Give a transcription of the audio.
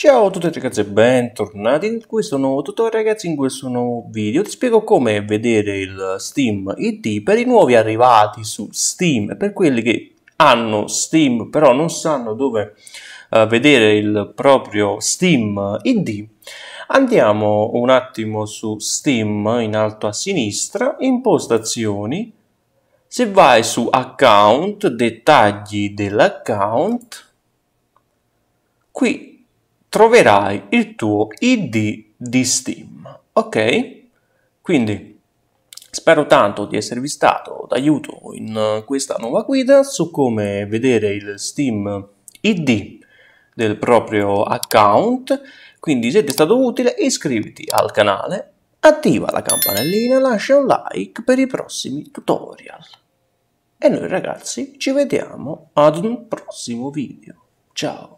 Ciao a tutti ragazzi e bentornati in questo nuovo tutorial ragazzi in questo nuovo video ti spiego come vedere il Steam ID per i nuovi arrivati su Steam e per quelli che hanno Steam però non sanno dove uh, vedere il proprio Steam ID andiamo un attimo su Steam in alto a sinistra impostazioni se vai su account dettagli dell'account qui troverai il tuo ID di Steam. Ok? Quindi spero tanto di esservi stato d'aiuto in eh, questa nuova guida su come vedere il Steam ID del proprio account. Quindi se ti è stato utile iscriviti al canale, attiva la campanellina, lascia un like per i prossimi tutorial. E noi ragazzi ci vediamo ad un prossimo video. Ciao!